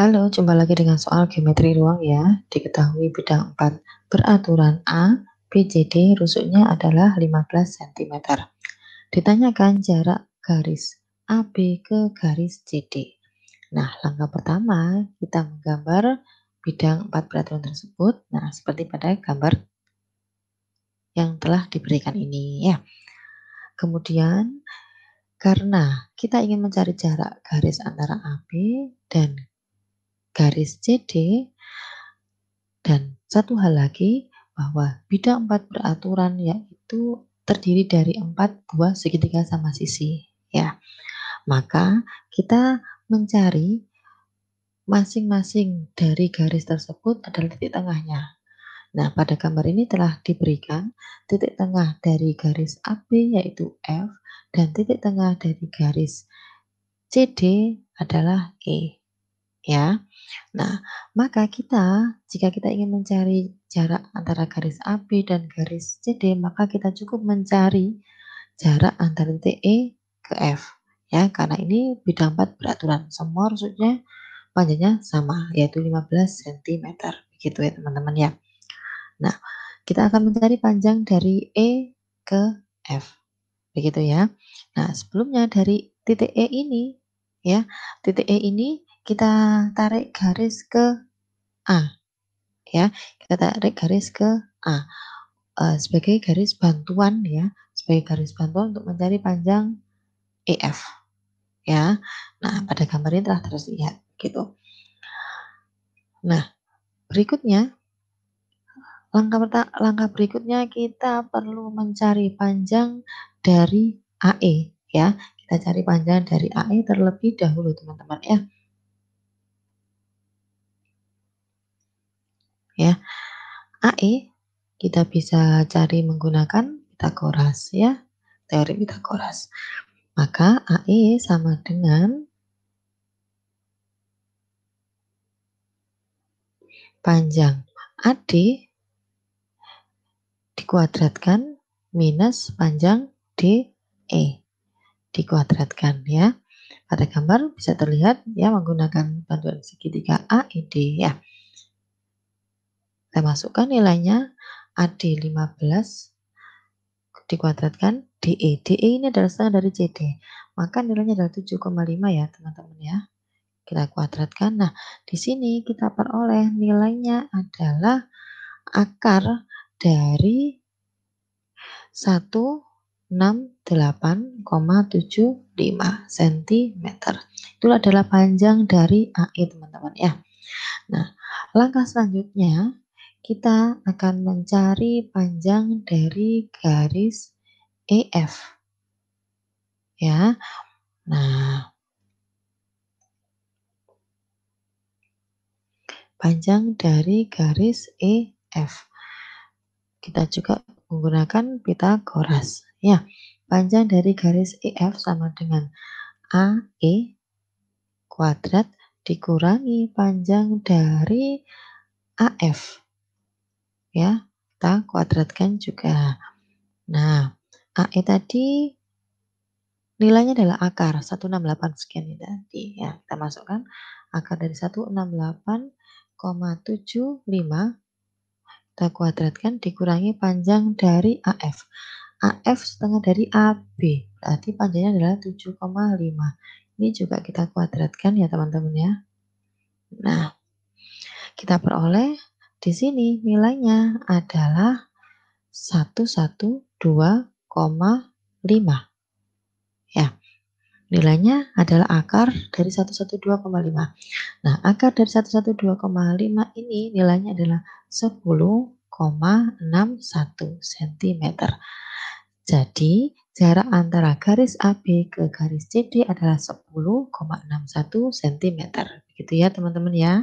Halo, jumpa lagi dengan soal geometri ruang ya. Diketahui bidang 4 beraturan A, B, D rusuknya adalah 15 cm. Ditanyakan jarak garis AB ke garis CD. Nah, langkah pertama kita menggambar bidang 4 beraturan tersebut. Nah, seperti pada gambar yang telah diberikan ini ya. Kemudian karena kita ingin mencari jarak garis antara AB dan garis CD dan satu hal lagi bahwa bidang empat peraturan yaitu terdiri dari empat buah segitiga sama sisi ya maka kita mencari masing-masing dari garis tersebut adalah titik tengahnya Nah, pada gambar ini telah diberikan titik tengah dari garis AB yaitu F dan titik tengah dari garis CD adalah E ya. Nah, maka kita jika kita ingin mencari jarak antara garis AB dan garis CD, maka kita cukup mencari jarak antara titik E ke F ya, karena ini bidang 4 beraturan. Semua maksudnya panjangnya sama yaitu 15 cm begitu ya teman-teman ya. Nah, kita akan mencari panjang dari E ke F. Begitu ya. Nah, sebelumnya dari titik E ini ya, titik E ini kita tarik garis ke A ya kita tarik garis ke A uh, sebagai garis bantuan ya sebagai garis bantuan untuk mencari panjang EF ya nah pada gambar ini telah terlihat gitu nah berikutnya langkah langkah berikutnya kita perlu mencari panjang dari AE ya kita cari panjang dari AE terlebih dahulu teman-teman ya ya. AE kita bisa cari menggunakan Pitagoras ya, teori Pitagoras. Maka AE sama dengan panjang AD dikuadratkan minus panjang DE dikuadratkan ya. Pada gambar bisa terlihat ya menggunakan bantuan segitiga AED ya. Kita masukkan nilainya AD15 dikuadratkan DE. DE ini adalah setengah dari CD. Maka nilainya adalah 7,5 ya teman-teman ya. Kita kuadratkan. Nah, di sini kita peroleh nilainya adalah akar dari 168,75 cm. itulah adalah panjang dari AE teman-teman ya. Nah, langkah selanjutnya kita akan mencari panjang dari garis EF. Ya. Nah, panjang dari garis EF. Kita juga menggunakan Pitagoras. Ya, panjang dari garis EF sama dengan AE kuadrat dikurangi panjang dari AF ya kita kuadratkan juga nah AE tadi nilainya adalah akar 168 sekian ini tadi ya kita masukkan akar dari 168,75 kita kuadratkan dikurangi panjang dari AF AF setengah dari AB berarti panjangnya adalah 7,5 ini juga kita kuadratkan ya teman-teman ya nah kita peroleh di sini nilainya adalah 112,5. Ya. Nilainya adalah akar dari 112,5. Nah, akar dari 112,5 ini nilainya adalah 10,61 cm. Jadi, jarak antara garis AB ke garis CD adalah 10,61 cm. Begitu ya, teman-teman ya.